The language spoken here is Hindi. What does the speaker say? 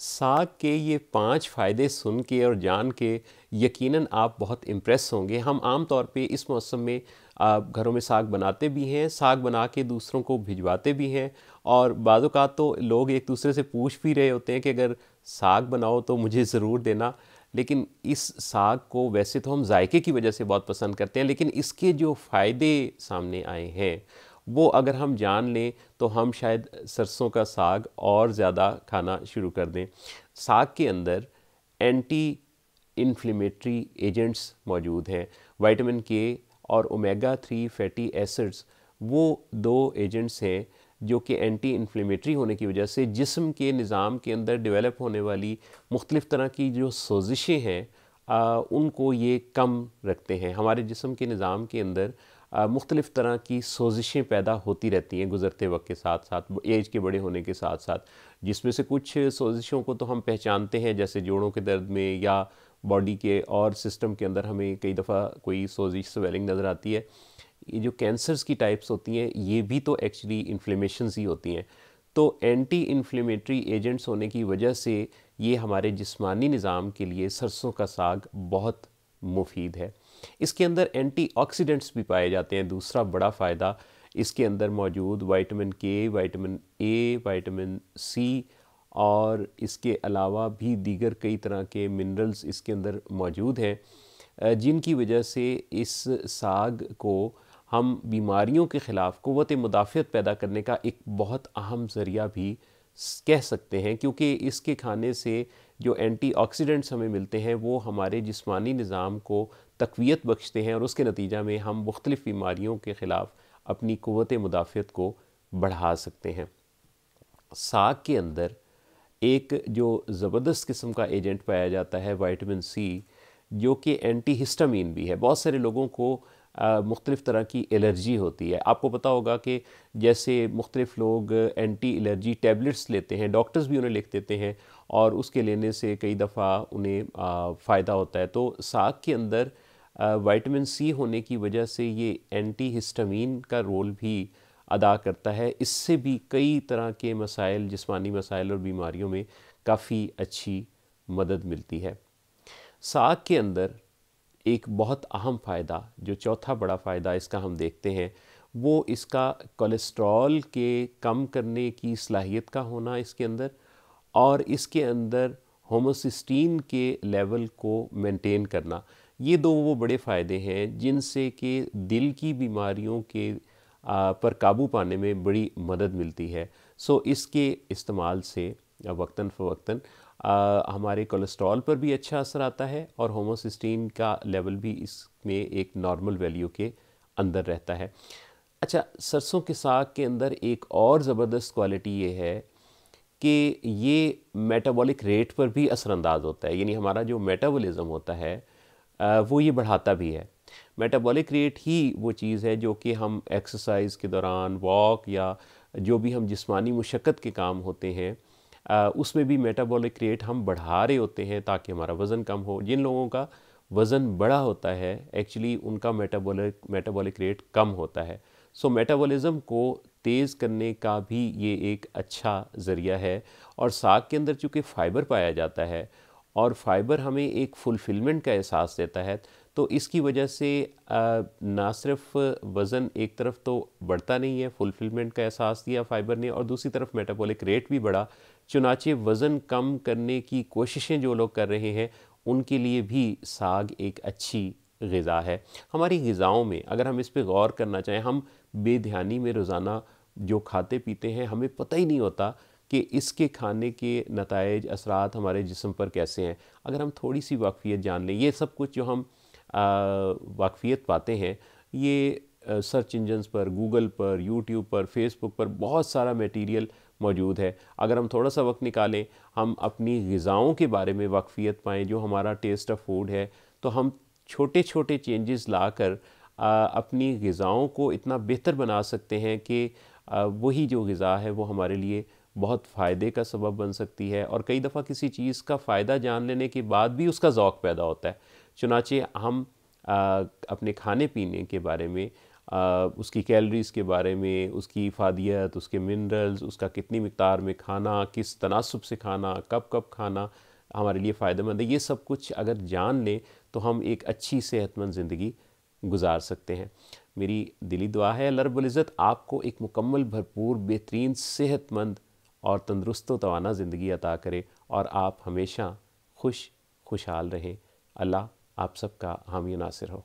साग के ये पांच फ़ायदे सुन के और जान के यकीनन आप बहुत इम्प्रेस होंगे हम आम तौर पे इस मौसम में आप घरों में साग बनाते भी हैं साग बना के दूसरों को भिजवाते भी हैं और बाज़ात तो लोग एक दूसरे से पूछ भी रहे होते हैं कि अगर साग बनाओ तो मुझे ज़रूर देना लेकिन इस साग को वैसे तो हम जायके की वजह से बहुत पसंद करते हैं लेकिन इसके जो फ़ायदे सामने आए हैं वो अगर हम जान लें तो हम शायद सरसों का साग और ज़्यादा खाना शुरू कर दें साग के अंदर एंटी इन्फ्लेमेटरी एजेंट्स मौजूद हैं वाइटामिन के और ओमेगा थ्री फैटी एसिड्स वो दो एजेंट्स हैं जो कि एंटी इन्फ्लेमेटरी होने की वजह से जिसम के निज़ाम के अंदर डेवलप होने वाली मुख्तलिफ़ तरह की जो सोजिशें हैं उनको ये कम रखते हैं हमारे जिसम के निज़ाम के अंदर मुख्तलिफ़ तरह की सोजिशें पैदा होती रहती हैं गुज़रते वक्त के साथ साथ एज के बड़े होने के साथ साथ जिसमें से कुछ सोजिशों को तो हम पहचानते हैं जैसे जोड़ों के दर्द में या बॉडी के और सिस्टम के अंदर हमें कई दफ़ा कोई सोजिश स्वेलिंग नज़र आती है ये जो कैंसर्स की टाइप्स होती हैं ये भी तो एक्चुअली इन्फ्लेमेशन ही होती हैं तो एंटी इन्फ्लेमेटरी एजेंट्स होने की वजह से ये हमारे जिस्मानी निज़ाम के लिए सरसों का साग बहुत मुफीद है इसके अंदर एंटीऑक्सीडेंट्स भी पाए जाते हैं दूसरा बड़ा फ़ायदा इसके अंदर मौजूद वाइटमिन के वाइटमिन ए वाइटमिन सी और इसके अलावा भी दीगर कई तरह के मिनरल्स इसके अंदर मौजूद हैं जिनकी वजह से इस साग को हम बीमारियों के ख़िलाफ़ क़वत मुदाफ़त पैदा करने का एक बहुत अहम ज़रिया भी कह सकते हैं क्योंकि इसके खाने से जो एंटी हमें मिलते हैं वो हमारे जिसमानी निज़ाम को तकवीत बख्शते हैं और उसके नतीजा में हम मुख्तलिफ़ बीमारियों के ख़िलाफ़ अपनी क़वत मुदाफ़त को बढ़ा सकते हैं साग के अंदर एक जो ज़बरदस्त किस्म का एजेंट पाया जाता है वाइटमिन सी जो कि एंटी हिस्टामिन भी है बहुत सारे लोगों को मुख्तलिफ़ तरह की एलर्जी होती है आपको पता होगा कि जैसे मुख्तलिफ़ लोग एंटी एलर्जी टैबलेट्स लेते हैं डॉक्टर्स भी उन्हें लिख देते हैं और उसके लेने से कई दफ़ा उन्हें फ़ायदा होता है तो साग के अंदर वाइटमिन सी होने की वजह से ये एंटी हिस्टमिन का रोल भी अदा करता है इससे भी कई तरह के मसाइल जिसमानी मसाइल और बीमारियों में काफ़ी अच्छी मदद मिलती है साग के अंदर एक बहुत अहम फ़ायदा जो चौथा बड़ा फ़ायदा इसका हम देखते हैं वो इसका कोलेस्ट्रॉल के कम करने की सलाहियत का होना इसके अंदर और इसके अंदर होमोसिस्टीन के लेवल को मेंटेन करना ये दो वो बड़े फ़ायदे हैं जिनसे कि दिल की बीमारियों के आ, पर काबू पाने में बड़ी मदद मिलती है सो इसके इस्तेमाल से वक्ता फ़वक्ता आ, हमारे कोलेस्ट्रॉल पर भी अच्छा असर आता है और होमोसिस्टीन का लेवल भी इसमें एक नॉर्मल वैल्यू के अंदर रहता है अच्छा सरसों के साग के अंदर एक और ज़बरदस्त क्वालिटी ये है कि ये मेटाबॉलिक रेट पर भी असरानंदाज होता है यानी हमारा जो मेटाबॉलिज़्म होता है वो ये बढ़ाता भी है मेटाबॉलिक रेट ही वो चीज़ है जो कि हम एक्सरसाइज के दौरान वॉक या जो भी हम जिस्मानी मशक्क़त के काम होते हैं उसमें भी मेटाबॉलिक रेट हम बढ़ा रहे होते हैं ताकि हमारा वज़न कम हो जिन लोगों का वज़न बड़ा होता है एक्चुअली उनका मेटाबॉलिक मेटाबॉलिक रेट कम होता है सो so, मेटाबॉलिज़्म को तेज़ करने का भी ये एक अच्छा ज़रिया है और साग के अंदर चूँकि फ़ाइबर पाया जाता है और फाइबर हमें एक फुलफ़िलमेंट का एहसास देता है तो इसकी वजह से ना सिर्फ वज़न एक तरफ तो बढ़ता नहीं है फुलफ़िलमेंट का एहसास दिया फाइबर ने और दूसरी तरफ मेटाबॉलिक रेट भी बढ़ा चुनाचे वज़न कम करने की कोशिशें जो लोग कर रहे हैं उनके लिए भी साग एक अच्छी गज़ा है हमारी गज़ाओं में अगर हम इस पर गौर करना चाहें हम बेध्यानी में रोज़ाना जो खाते पीते हैं हमें पता ही नहीं होता कि इसके खाने के नतज असरात हमारे जिसम पर कैसे हैं अगर हम थोड़ी सी वाकफ़ियत जान लें ये सब कुछ जो हम वाकफ़ियत पाते हैं ये सर्च इंजन्स पर गूगल पर यूट्यूब पर फेसबुक पर बहुत सारा मटेरियल मौजूद है अगर हम थोड़ा सा वक्त निकालें हम अपनी गज़ाओं के बारे में वाकफ़ियत पाएँ जो हमारा टेस्ट ऑफ फूड है तो हम छोटे छोटे चेंजेस ला कर आ, अपनी गज़ाओं को इतना बेहतर बना सकते हैं कि वही जो गज़ा है वो हमारे लिए बहुत फ़ायदे का सबब बन सकती है और कई दफ़ा किसी चीज़ का फ़ायदा जान लेने के बाद भी उसका ओक़ पैदा होता है चुनाचे हम आ, अपने खाने पीने के बारे में उसकी कैलरीज़ के बारे में उसकी इफादियत उसके मिनरल्स उसका कितनी मकदार में खाना किस तनासब से खाना कब कब खाना हमारे लिए फ़ायदेमंद है ये सब कुछ अगर जान लें तो हम एक अच्छी सेहतमंद ज़िंदगी गुजार सकते हैं मेरी दिली दुआ है लरबुल्ज़त आपको एक मुकम्मल भरपूर बेहतरीन सेहतमंद और तंदरुस्त तोाना ज़िंदगी अता करे और आप हमेशा खुश खुशहाल रहें अल्लाह आप सबका हामी नासिर हो